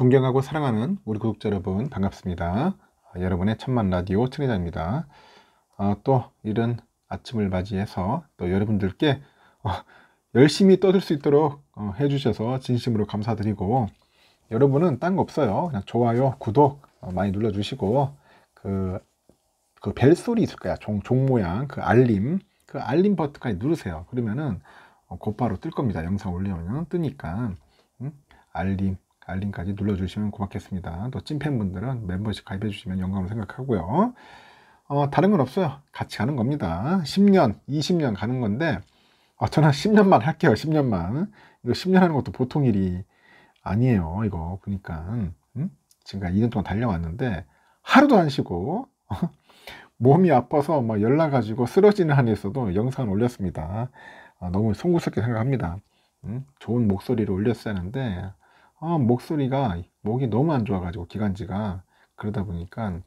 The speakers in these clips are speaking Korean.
존경하고 사랑하는 우리 구독자 여러분 반갑습니다. 아, 여러분의 천만 라디오 청자입니다또 아, 이런 아침을 맞이해서 또 여러분들께 어, 열심히 떠들 수 있도록 어, 해주셔서 진심으로 감사드리고 여러분은 딴 거 없어요. 그냥 좋아요, 구독 어, 많이 눌러주시고 그, 그 벨소리 있을 거야. 종, 종 모양 그 알림 그 알림 버튼까지 누르세요. 그러면은 어, 곧바로 뜰 겁니다. 영상 올리면 뜨니까 응? 음? 알림 알림까지 눌러주시면 고맙겠습니다. 또 찐팬분들은 멤버십 가입해주시면 영광으로 생각하고요. 어, 다른 건 없어요. 같이 가는 겁니다. 10년, 20년 가는 건데 어, 저는 10년만 할게요. 10년만. 이거 10년 하는 것도 보통 일이 아니에요. 이거 보니까 음? 지금까지 2년 동안 달려왔는데 하루도 안 쉬고 몸이 아파서 막 열나가지고 쓰러지는 한에서도 영상을 올렸습니다. 아, 너무 송구스럽게 생각합니다. 음? 좋은 목소리를 올렸어야 하는데 아, 목소리가 목이 너무 안 좋아가지고 기관지가 그러다 보니까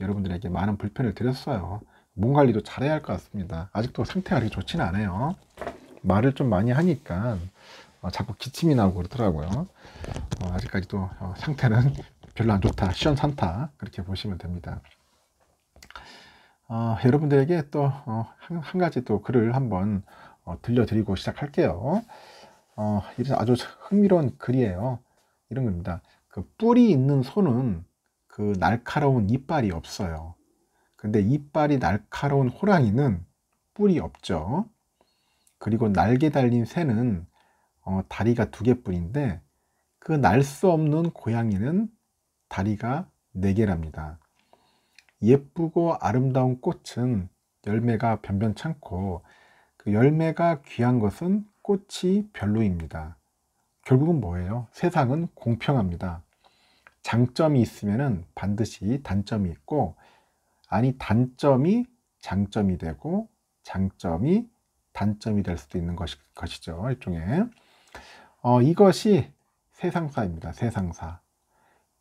여러분들에게 많은 불편을 드렸어요. 몸 관리도 잘해야 할 것 같습니다. 아직도 상태가 그렇게 좋진 않아요. 말을 좀 많이 하니까 어, 자꾸 기침이 나오고 그러더라고요. 어, 아직까지도 어, 상태는 별로 안 좋다, 시원찮다 그렇게 보시면 됩니다. 어, 여러분들에게 또한 어, 한 가지 또 글을 한번 어, 들려드리고 시작할게요. 어, 이런 아주 흥미로운 글이에요. 이런 겁니다. 그 뿔이 있는 소는 그 날카로운 이빨이 없어요. 근데 이빨이 날카로운 호랑이는 뿔이 없죠. 그리고 날개 달린 새는 어, 다리가 두 개뿐인데 그 날 수 없는 고양이는 다리가 네 개랍니다. 예쁘고 아름다운 꽃은 열매가 변변찮고 그 열매가 귀한 것은 꽃이 별로입니다. 결국은 뭐예요? 세상은 공평합니다. 장점이 있으면 반드시 단점이 있고 아니 단점이 장점이 되고 장점이 단점이 될 수도 있는 것이, 것이죠. 일종의 어, 이것이 세상사입니다. 세상사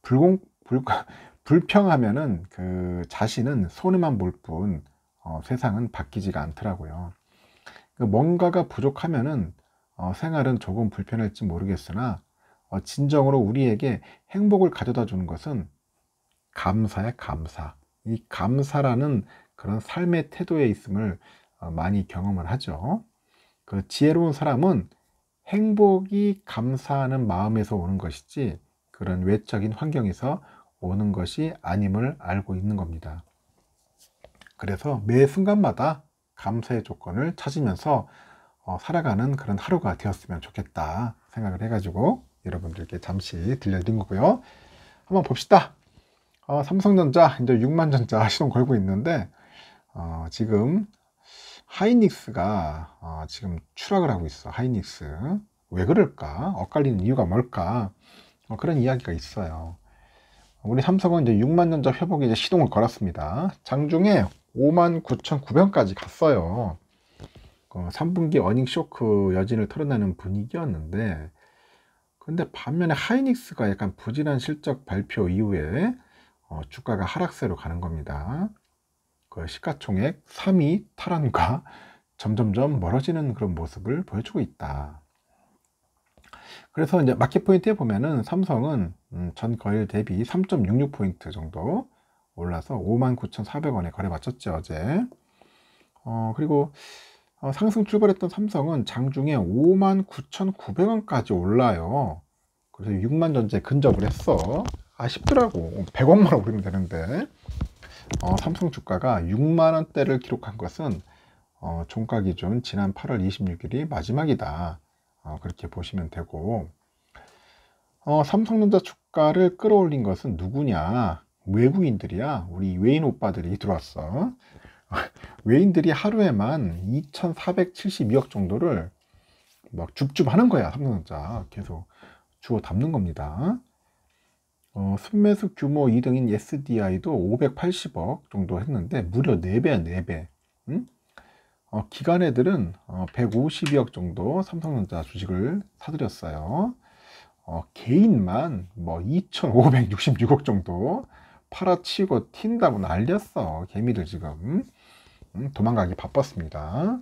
불공, 불, 불평하면은 그 자신은 손해만 볼뿐 어, 세상은 바뀌지가 않더라고요. 그러니까 뭔가가 부족하면은 어, 생활은 조금 불편할지 모르겠으나 어, 진정으로 우리에게 행복을 가져다 주는 것은 감사의 감사. 이 감사라는 그런 삶의 태도에 있음을 어, 많이 경험을 하죠. 그 지혜로운 사람은 행복이 감사하는 마음에서 오는 것이지 그런 외적인 환경에서 오는 것이 아님을 알고 있는 겁니다. 그래서 매 순간마다 감사의 조건을 찾으면서 어, 살아가는 그런 하루가 되었으면 좋겠다 생각을 해가지고 여러분들께 잠시 들려드린 거고요. 한번 봅시다. 어, 삼성전자 이제 6만 전자 시동 걸고 있는데 어, 지금 하이닉스가 어, 지금 추락을 하고 있어. 하이닉스 왜 그럴까? 엇갈리는 이유가 뭘까? 어, 그런 이야기가 있어요. 우리 삼성은 이제 6만 전자 회복에 이제 시동을 걸었습니다. 장중에 5만 9 9 0 0까지 갔어요. 어, 3분기 어닝 쇼크 여진을 털어내는 분위기였는데 근데 반면에 하이닉스가 약간 부진한 실적 발표 이후에 어, 주가가 하락세로 가는 겁니다. 그 시가총액 3위 탈환과 점점점 멀어지는 그런 모습을 보여주고 있다. 그래서 이제 마켓 포인트에 보면은 삼성은 음, 전 거일 대비 3.66 포인트 정도 올라서 59,400원에 거래 마쳤죠 어제. 어 그리고 어, 상승 출발했던 삼성은 장중에 59,900원까지 올라요. 그래서 6만 전체 근접을 했어. 아쉽더라고. 100원만 오르면 되는데. 어, 삼성 주가가 6만 원대를 기록한 것은 어, 종가 기준 지난 8월 26일이 마지막이다. 어, 그렇게 보시면 되고 어, 삼성전자 주가를 끌어올린 것은 누구냐? 외국인들이야. 우리 외인 오빠들이 들어왔어. 외인들이 하루에만 2,472억 정도를 막 줍줍 하는 거야 삼성전자 계속 주워 담는 겁니다. 어, 순매수 규모 2등인 SDI도 580억 정도 했는데 무려 4배야 4배. 응? 어, 기간애들은 어, 152억 정도 삼성전자 주식을 사들였어요. 어, 개인만 뭐 2,566억 정도 팔아치고 튄다고 난렸어 개미들 지금. 음, 도망가기 바빴습니다.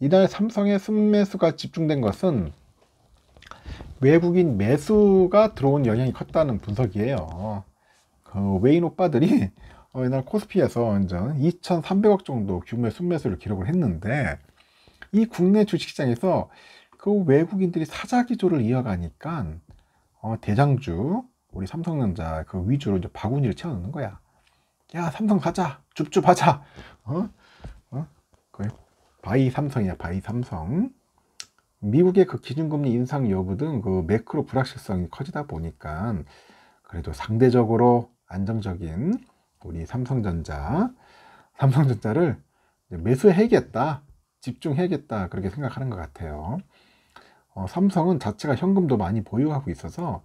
이달 삼성의 순매수가 집중된 것은 외국인 매수가 들어온 영향이 컸다는 분석이에요. 그 외인 오빠들이 어, 옛날 코스피에서 2,300억 정도 규모의 순매수를 기록을 했는데 이 국내 주식시장에서 그 외국인들이 사자 기조를 이어가니까 어, 대장주 우리 삼성전자 그 위주로 이제 바구니를 채워넣는 거야. 야 삼성 사자 줍줍하자. 어? 거예요. 바이 삼성이야, 바이 삼성. 미국의 그 기준금리 인상 여부 등 그 매크로 불확실성이 커지다 보니까 그래도 상대적으로 안정적인 우리 삼성전자, 삼성전자를 매수해야겠다, 집중해야겠다 그렇게 생각하는 것 같아요. 어, 삼성은 자체가 현금도 많이 보유하고 있어서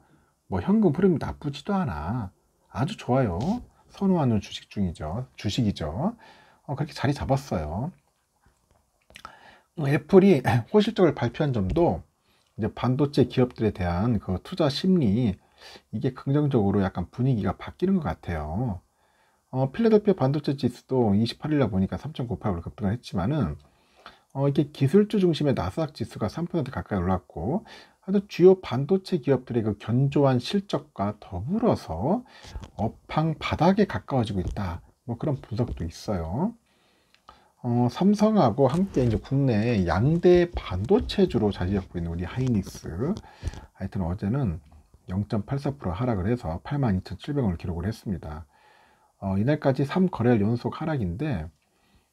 뭐 현금 흐름이 나쁘지도 않아. 아주 좋아요. 선호하는 주식 중이죠. 주식이죠. 어, 그렇게 자리 잡았어요. 뭐 애플이 호실적을 발표한 점도 이제 반도체 기업들에 대한 그 투자 심리 이게 긍정적으로 약간 분위기가 바뀌는 것 같아요. 어, 필라델피아 반도체 지수도 28일날 보니까 3.98으로 급등을 했지만은 어, 이게 기술주 중심의 나스닥 지수가 3% 가까이 올랐고 하여튼 주요 반도체 기업들의 그 견조한 실적과 더불어서 업황 바닥에 가까워지고 있다. 뭐 그런 분석도 있어요. 어, 삼성하고 함께 이제 국내 양대 반도체주로 자리 잡고 있는 우리 하이닉스. 하여튼 어제는 0.84% 하락을 해서 82,700원을 기록을 했습니다. 어, 이날까지 3거래일 연속 하락인데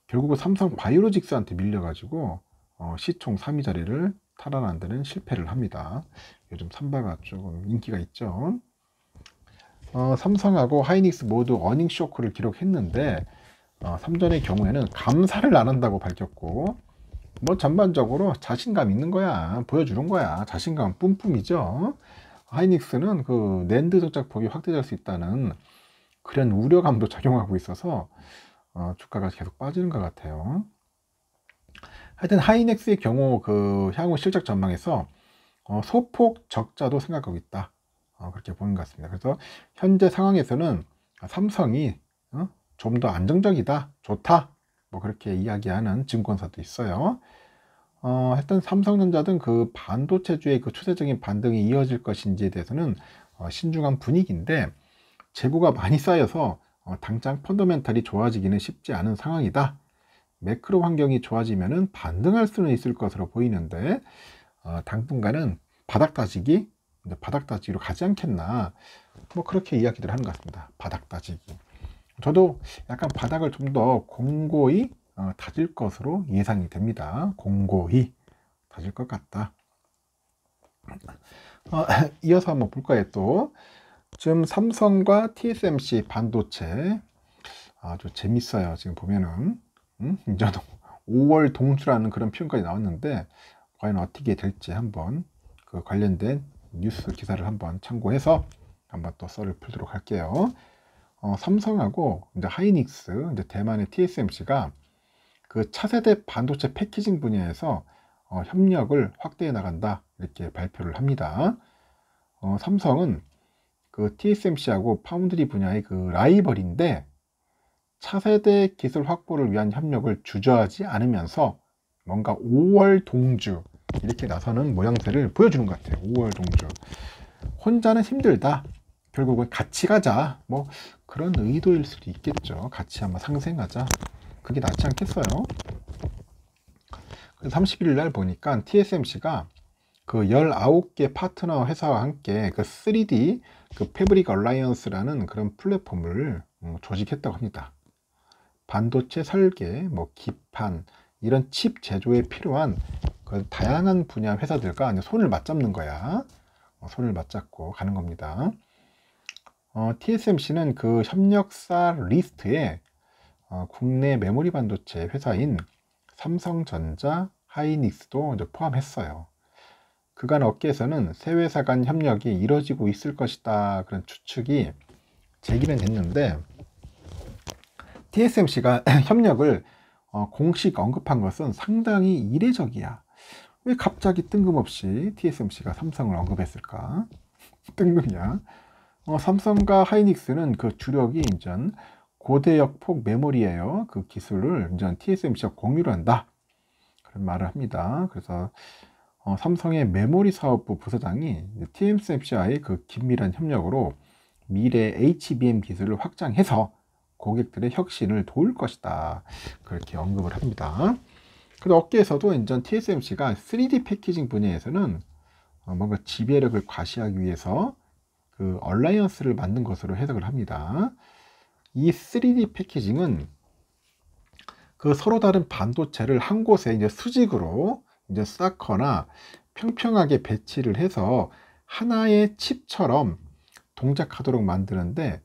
결국은 삼성 바이오로직스한테 밀려가지고 어, 시총 3위 자리를 탈환한 데는 실패를 합니다. 요즘 삼바가 조금 인기가 있죠. 어, 삼성하고 하이닉스 모두 어닝 쇼크를 기록했는데 3전의 어, 경우에는 감사를 안 한다고 밝혔고 뭐 전반적으로 자신감 있는 거야 보여주는 거야 자신감 뿜뿜이죠 하이닉스는 그 낸드 전착폭이 확대될 수 있다는 그런 우려감도 작용하고 있어서 어, 주가가 계속 빠지는 것 같아요 하여튼 하이닉스의 경우 그 향후 실적 전망에서 어, 소폭 적자도 생각하고 있다 어, 그렇게 보는 것 같습니다 그래서 현재 상황에서는 삼성이 어, 좀더 안정적이다, 좋다 뭐 그렇게 이야기하는 증권사도 있어요. 어, 했던 삼성전자 등 그 반도체주의 그 추세적인 반등이 이어질 것인지에 대해서는 어, 신중한 분위기인데 재고가 많이 쌓여서 어, 당장 펀더멘탈이 좋아지기는 쉽지 않은 상황이다. 매크로 환경이 좋아지면 은 반등할 수는 있을 것으로 보이는데 어, 당분간은 바닥 다지기, 바닥 다지기로 가지 않겠나 뭐 그렇게 이야기들 하는 것 같습니다. 바닥 다지기. 저도 약간 바닥을 좀 더 공고히 어, 다질 것으로 예상이 됩니다. 공고히 다질 것 같다. 어, 이어서 한번 볼까요? 또 지금 삼성과 TSMC 반도체 아주 재밌어요. 지금 보면은 음? 저도 5월 동추라는 그런 표현까지 나왔는데 과연 어떻게 될지 한번 그 관련된 뉴스 기사를 한번 참고해서 한번 또 썰을 풀도록 할게요. 어, 삼성하고 이제 하이닉스, 이제 대만의 TSMC가 그 차세대 반도체 패키징 분야에서 어, 협력을 확대해 나간다 이렇게 발표를 합니다. 어, 삼성은 그 TSMC하고 파운드리 분야의 그 라이벌인데 차세대 기술 확보를 위한 협력을 주저하지 않으면서 뭔가 5월 동주 이렇게 나서는 모양새를 보여주는 것 같아요. 5월 동주. 혼자는 힘들다. 결국은 같이 가자 뭐 그런 의도일 수도 있겠죠 같이 한번 상생하자 그게 낫지 않겠어요 31일 날 보니까 TSMC가 그 19개 파트너 회사와 함께 그 3D 그 패브릭 얼라이언스라는 그런 플랫폼을 어, 조직했다고 합니다. 반도체 설계, 뭐 기판, 이런 칩 제조에 필요한 그 다양한 분야 회사들과 손을 맞잡는 거야. 어, 손을 맞잡고 가는 겁니다. 어, TSMC는 그 협력사 리스트에 어, 국내 메모리 반도체 회사인 삼성전자, 하이닉스도 포함했어요. 그간 업계에서는 세 회사 간 협력이 이뤄지고 있을 것이다 그런 추측이 제기는 했는데 TSMC가 협력을 어, 공식 언급한 것은 상당히 이례적이야. 왜 갑자기 뜬금없이 TSMC가 삼성을 언급했을까? 뜬금이야. 어, 삼성과 하이닉스는 그 주력이 인전 고대역폭 메모리예요. 그 기술을 인전 TSMC와 공유를 한다. 그런 말을 합니다. 그래서 어, 삼성의 메모리 사업부 부사장이 TSMC와의 그 긴밀한 협력으로 미래 HBM 기술을 확장해서 고객들의 혁신을 도울 것이다. 그렇게 언급을 합니다. 그리고 업계에서도 인전 TSMC가 3D 패키징 분야에서는 어, 뭔가 지배력을 과시하기 위해서 그 얼라이언스를 만든 것으로 해석을 합니다. 이 3D 패키징은 그 서로 다른 반도체를 한 곳에 이제 수직으로 이제 쌓거나 평평하게 배치를 해서 하나의 칩처럼 동작하도록 만드는데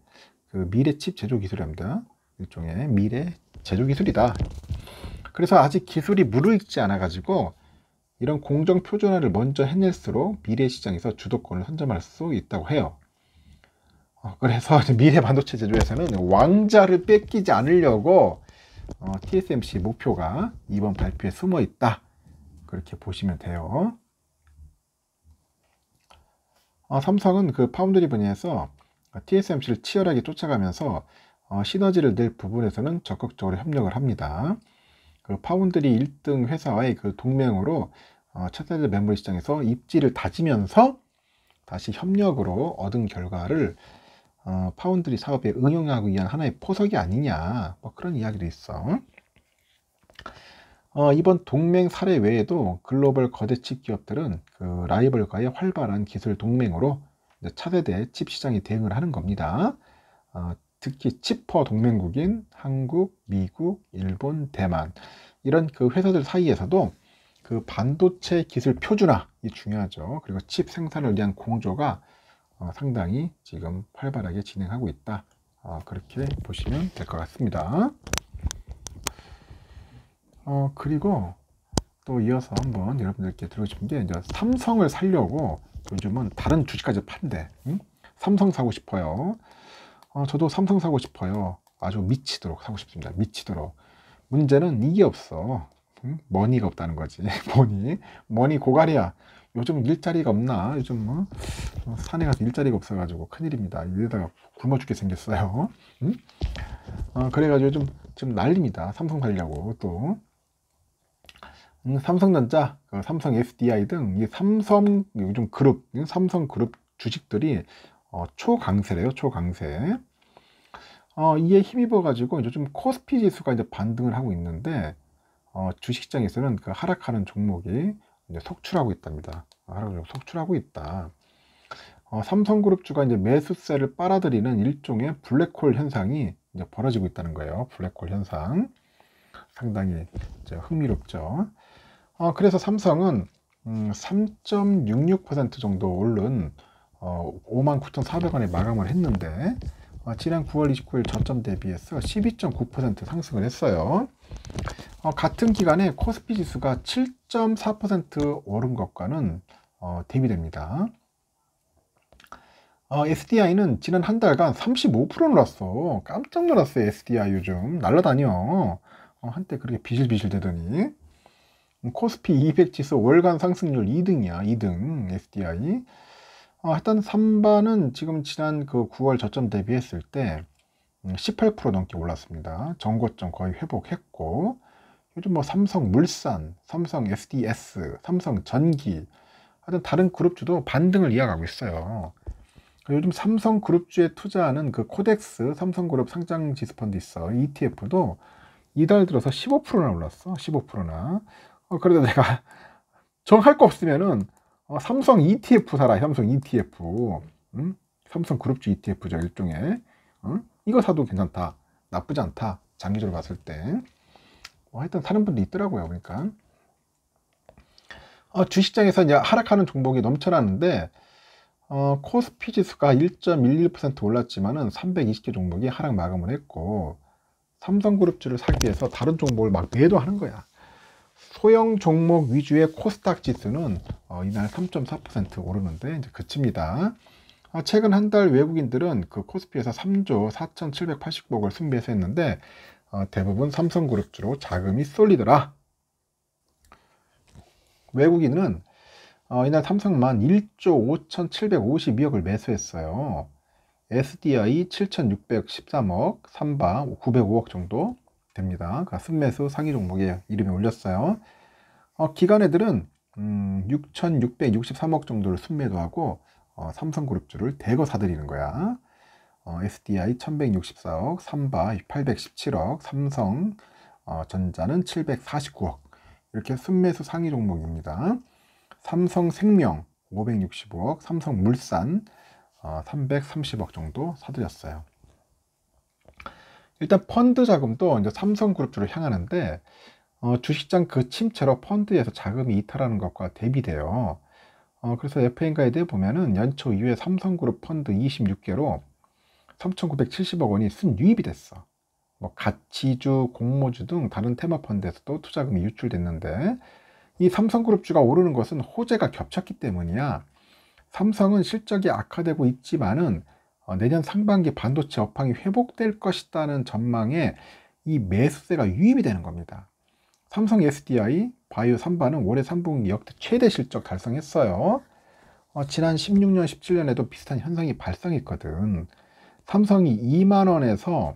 그 미래 칩 제조 기술입니다. 일종의 미래 제조 기술이다. 그래서 아직 기술이 무르익지 않아 가지고 이런 공정 표준화를 먼저 해낼수록 미래 시장에서 주도권을 선점할 수 있다고 해요. 어, 그래서 미래 반도체 제조에서는 왕자를 뺏기지 않으려고 어, TSMC 목표가 이번 발표에 숨어 있다. 그렇게 보시면 돼요. 어, 삼성은 그 파운드리 분야에서 TSMC를 치열하게 쫓아가면서 어, 시너지를 낼 부분에서는 적극적으로 협력을 합니다. 그 파운드리 1등 회사와의 그 동맹으로 어, 차세대 메모리 시장에서 입지를 다지면서 다시 협력으로 얻은 결과를 어, 파운드리 사업에 응용하고 위한 하나의 포석이 아니냐 뭐 그런 이야기도 있어. 어, 이번 동맹 사례 외에도 글로벌 거대 칩 기업들은 그 라이벌과의 활발한 기술 동맹으로 차세대 칩 시장에 대응을 하는 겁니다. 어, 특히 칩퍼 동맹국인 한국, 미국, 일본, 대만 이런 그 회사들 사이에서도 그 반도체 기술 표준화 이 중요하죠. 그리고 칩 생산을 위한 공조가 어, 상당히 지금 활발하게 진행하고 있다. 어, 그렇게 보시면 될 것 같습니다. 어, 그리고 또 이어서 한번 여러분들께 들려주신 게 이제 삼성을 살려고 요즘은 다른 주식까지 판대. 응? 삼성 사고 싶어요. 어, 저도 삼성 사고 싶어요. 아주 미치도록 사고 싶습니다. 미치도록. 문제는 이게 없어. 머니가 없다는 거지. 머니. 머니 고갈이야. 요즘 일자리가 없나? 요즘 뭐 산에 가서 일자리가 없어가지고 큰일입니다. 이러다가 굶어 죽게 생겼어요. 응? 어, 그래가지고 요즘 지금 난립니다. 삼성 살려고 또. 음, 삼성전자, 그 삼성 SDI 등이 삼성 요즘 그룹, 삼성 그룹 주식들이 어, 초강세래요. 초강세. 어, 이에 힘입어 가지고 요즘 코스피 지수가 이제 반등을 하고 있는데 어, 주식장에서는그 하락하는 종목이 이제 속출하고 있답니다. 하락을 속출하고 있다. 어, 삼성그룹주가 이제 매수세를 빨아들이는 일종의 블랙홀 현상이 이제 벌어지고 있다는 거예요. 블랙홀 현상. 상당히 이제 흥미롭죠. 어, 그래서 삼성은 음, 3.66% 정도 오른 어, 59,400원에 마감을 했는데 어, 지난 9월 29일 저점 대비해서 12.9% 상승을 했어요. 어, 같은 기간에 코스피 지수가 7.4% 오른 것과는 어, 대비됩니다. 어, SDI는 지난 한 달간 35% 놀랐어. 깜짝 놀랐어 SDI 요즘 날라다녀. 어, 한때 그렇게 비실비실 되더니 음, 코스피 200 지수 월간 상승률 2등이야. 2등 SDI. 어, 일단 3반은 지금 지난 그 9월 저점 대비했을 때 18% 음, 넘게 올랐습니다. 전고점 거의 회복했고 요즘 뭐 삼성 물산, 삼성 SDS, 삼성 전기, 하여튼 다른 그룹주도 반등을 이어가고 있어요. 요즘 삼성 그룹주에 투자하는 그 코덱스 삼성그룹 상장 지수펀드 있어 ETF도 이달 들어서 15%나 올랐어 15%나 어, 그래도 내가 정할 거 없으면은 어, 삼성 ETF 사라 삼성 ETF 응? 삼성 그룹주 ETF죠 일종의 응? 이거 사도 괜찮다 나쁘지 않다 장기적으로 봤을 때뭐 하여튼 사는 분도 있더라고요. 그러니까 어, 주식장에서 이제 하락하는 종목이 넘쳐나는데 어, 코스피 지수가 1.11% 올랐지만은 320개 종목이 하락 마감을 했고 삼성그룹주를 사기 위해서 다른 종목을 막 매도하는 거야. 소형 종목 위주의 코스닥 지수는 어, 이날 3.4% 오르는데 이제 그칩니다. 어, 최근 한 달 외국인들은 그 코스피에서 3조 4,780억을 순매수했는데 어, 대부분 삼성그룹주로 자금이 쏠리더라. 외국인은 어, 이날 삼성만 1조 5,752억을 매수했어요. SDI 7,613억, 삼바 905억 정도 됩니다. 그러니까 순매수 상위 종목에 이름이 올렸어요. 어, 기관애들은 음, 6,663억 정도를 순매도하고 어, 삼성그룹주를 대거 사들이는 거야. 어, SDI 1164억, 삼바 817억, 삼성 어, 전자는 749억 이렇게 순매수 상위 종목입니다. 삼성 생명 565억, 삼성 물산 어, 330억 정도 사들였어요. 일단 펀드 자금도 이제 삼성그룹주를 향하는데 어, 주식장 그 침체로 펀드에서 자금이 이탈하는 것과 대비돼요. 어, 그래서 FN가에 대해 보면은 연초 이후에 삼성그룹 펀드 26개로 3,970억 원이 순유입이 됐어. 뭐 가치주, 공모주 등 다른 테마 펀드에서도 투자금이 유출됐는데 이 삼성그룹주가 오르는 것은 호재가 겹쳤기 때문이야. 삼성은 실적이 악화되고 있지만은 어, 내년 상반기 반도체 업황이 회복될 것이라는 전망에 이 매수세가 유입이 되는 겁니다. 삼성 SDI 바이오 3반은 올해 3분기 역대 최대 실적 달성했어요. 어, 지난 16년, 17년에도 비슷한 현상이 발생했거든. 삼성이 2만 원에서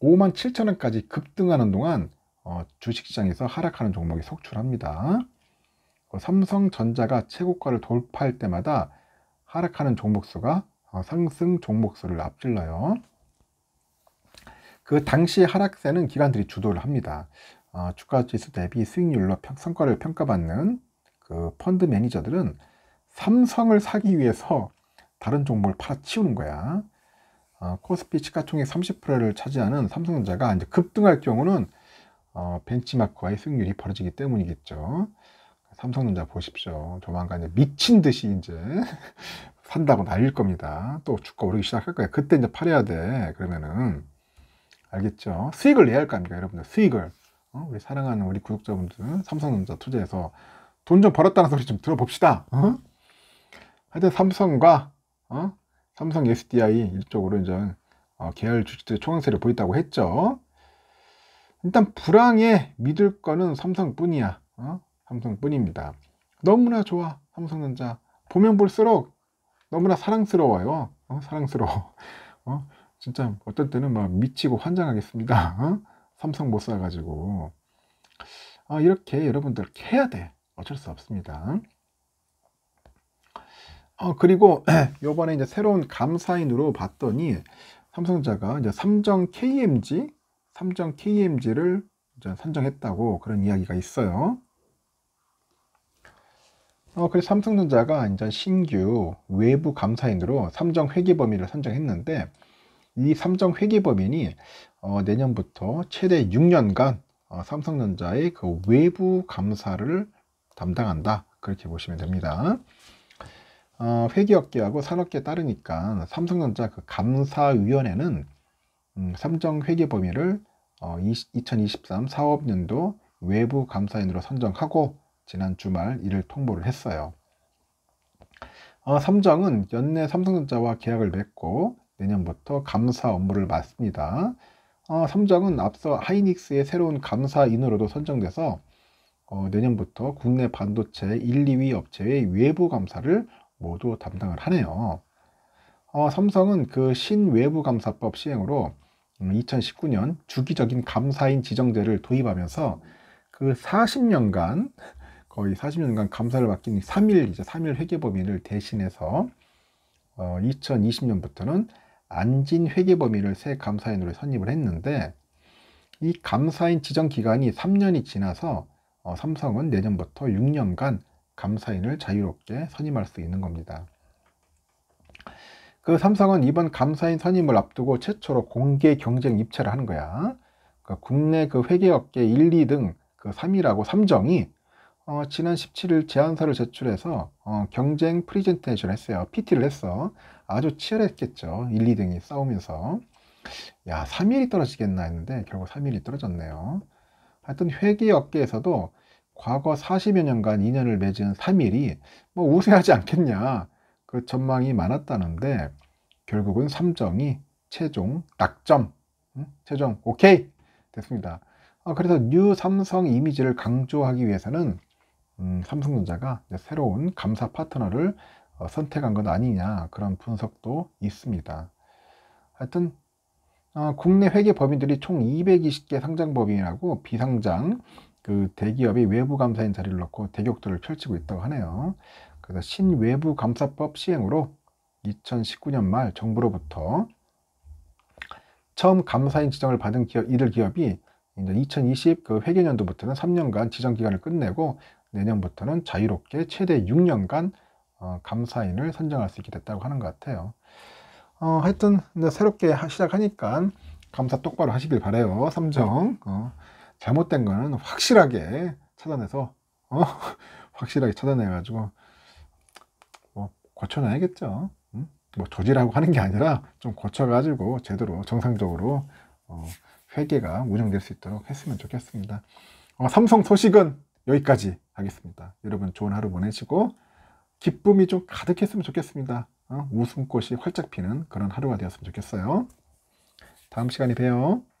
5만 7천 원까지 급등하는 동안 어, 주식시장에서 하락하는 종목이 속출합니다. 어, 삼성전자가 최고가를 돌파할 때마다 하락하는 종목수가 어, 상승 종목수를 앞질러요. 그 당시 하락세는 기관들이 주도를 합니다. 주가 지수 대비 수익률로 성과를 평가받는 그 펀드 매니저들은 삼성을 사기 위해서 다른 종목을 팔아치우는 거야. 어, 코스피 시가총액 30%를 차지하는 삼성전자가 이제 급등할 경우는 어, 벤치마크와의 승률이 벌어지기 때문이겠죠. 삼성전자 보십시오. 조만간 이제 미친 듯이 이제 산다고 날릴 겁니다. 또 주가 오르기 시작할 거예요. 그때 이제 팔아야 돼. 그러면은 알겠죠? 수익을 내야 할 거 아닙니까, 여러분들? 수익을 어? 우리 사랑하는 우리 구독자분들 삼성전자 투자해서 돈 좀 벌었다는 소리 좀 들어봅시다. 어? 하여튼 삼성과 어? 삼성 SDI 이쪽으로 이제 어, 계열 주식들의 초강세를 보였다고 했죠. 일단 불황에 믿을 거는 삼성뿐이야. 어? 삼성뿐입니다. 너무나 좋아 삼성전자. 보면 볼수록 너무나 사랑스러워요. 어? 사랑스러워. 어? 진짜 어떨 때는 막 미치고 환장하겠습니다. 어? 삼성 못 사가지고. 아, 이렇게 여러분들 해야 돼. 어쩔 수 없습니다. 어, 그리고 요번에 이제 새로운 감사인으로 봤더니 삼성자가 이제 삼정 KMG, 삼정 KMG를 이제 선정했다고 그런 이야기가 있어요. 어, 그래서 삼성전자가 이제 신규 외부 감사인으로 삼정 회계 범위를 선정했는데 이 삼정 회계 범위이 어, 내년부터 최대 6년간 어, 삼성전자의 그 외부 감사를 담당한다. 그렇게 보시면 됩니다. 어, 회계업계하고 산업계 따르니까 삼성전자 그 감사위원회는 음, 삼정 회계 범위를 어, 20, 2023 사업연도 외부 감사인으로 선정하고 지난 주말 이를 통보를 했어요. 어, 삼정은 연내 삼성전자와 계약을 맺고 내년부터 감사 업무를 맡습니다. 어, 삼정은 앞서 하이닉스의 새로운 감사인으로도 선정돼서 어, 내년부터 국내 반도체 1, 2위 업체의 외부 감사를 모두 담당을 하네요. 어, 삼성은 그 신외부 감사법 시행으로 2019년 음, 주기적인 감사인 지정제를 도입하면서 그 40년간 거의 40년간 감사를 맡긴 3일 이제 3일 회계 범위를 대신해서 어, 2020년부터는 안진 회계 범위를 새 감사인으로 선임을 했는데 이 감사인 지정 기간이 3년이 지나서 어, 삼성은 내년부터 6년간 감사인을 자유롭게 선임할 수 있는 겁니다. 그 삼성은 이번 감사인 선임을 앞두고 최초로 공개 경쟁 입찰을 한 거야. 그러니까 국내 그 회계업계 1, 2등 그 3위라고 3정이 어, 지난 17일 제안서를 제출해서 어, 경쟁 프리젠테이션 했어요. PT를 했어. 아주 치열했겠죠. 1, 2등이 싸우면서. 야, 3일이 떨어지겠나 했는데 결국 3일이 떨어졌네요. 하여튼 회계 업계에서도 과거 40여 년간 인연을 맺은 3일이 뭐 우세하지 않겠냐 그 전망이 많았다는데 결국은 삼정이 최종 낙점 응? 최종 오케이 됐습니다. 아, 그래서 뉴 삼성 이미지를 강조하기 위해서는 음, 삼성전자가 새로운 감사 파트너를 어, 선택한 것 아니냐 그런 분석도 있습니다. 하여튼 어, 국내 회계 법인들이 총 220개 상장 법인이라고 비상장 그 대기업이 외부 감사인 자리를 놓고 대격돌을 펼치고 있다고 하네요. 그래서 신외부 감사법 시행으로 2019년 말 정부로부터 처음 감사인 지정을 받은 기업 이들 기업이 이제 2020 그 회계년도부터는 3년간 지정 기간을 끝내고 내년부터는 자유롭게 최대 6년간 어, 감사인을 선정할 수 있게 됐다고 하는 것 같아요. 어, 하여튼 새롭게 시작하니까 감사 똑바로 하시길 바래요. 삼정. 어. 잘못된 거는 확실하게 찾아내서 어? 확실하게 찾아내가지고 뭐 고쳐놔야겠죠. 응? 뭐 조지라고 하는 게 아니라 좀 고쳐가지고 제대로 정상적으로 어, 회계가 운영될 수 있도록 했으면 좋겠습니다. 어, 삼성 소식은 여기까지 하겠습니다. 여러분 좋은 하루 보내시고 기쁨이 좀 가득했으면 좋겠습니다. 어? 웃음꽃이 활짝 피는 그런 하루가 되었으면 좋겠어요. 다음 시간에 봬요.